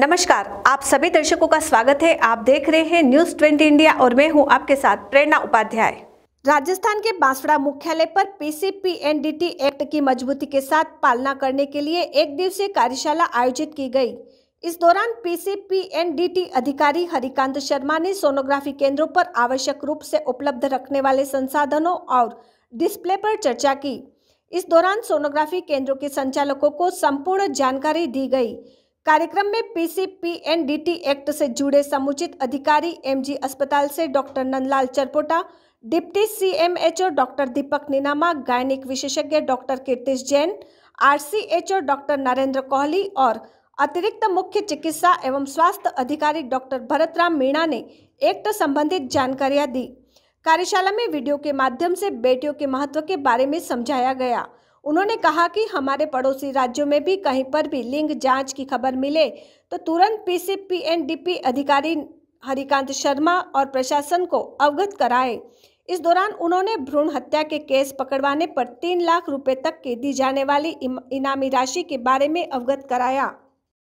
नमस्कार आप सभी दर्शकों का स्वागत है आप देख रहे हैं न्यूज 20 इंडिया और मैं हूं आपके साथ प्रेरणा उपाध्याय राजस्थान के बांसवाड़ा मुख्यालय पर पीसीपी एनडीटी एक्ट की मजबूती के साथ पालना करने के लिए एक दिवसीय कार्यशाला आयोजित की गई इस दौरान पीसीपी एनडीटी अधिकारी हरिकांत शर्मा ने सोनोग्राफी केंद्रों पर आवश्यक रूप से उपलब्ध रखने वाले संसाधनों और डिस्प्ले पर चर्चा की इस दौरान सोनोग्राफी केंद्रों के संचालकों को संपूर्ण जानकारी दी गई कार्यक्रम में पीसीपीएनडीटी एक्ट से जुड़े समुचित अधिकारी एमजी अस्पताल से doctor Nandlal Charpota deputy CMHO doctor Deepak Ninama gynaec विशेषज्ञ doctor Kirtish Jain RCHO doctor Narendra Kohli और अतिरिक्त मुख्य चिकित्सा एवं स्वास्थ्य अधिकारी डॉक्टर भरतराम मीणा ने एक्ट संबंधित जानकारियां दी कार्यशाला में वीडियो के माध्यम से बेटियों के महत्व के बारे में समझाया गया उन्होंने कहा कि हमारे पड़ोसी राज्यों में भी कहीं पर भी लिंग जांच की खबर मिले तो तुरंत पीसीपीएनडीपी अधिकारी हरिकांत शर्मा और प्रशासन को अवगत कराए इस दौरान उन्होंने भ्रूण हत्या के केस पकड़वाने पर तीन लाख रुपए तक की दी जाने वाली इनामी राशि के बारे में अवगत कराया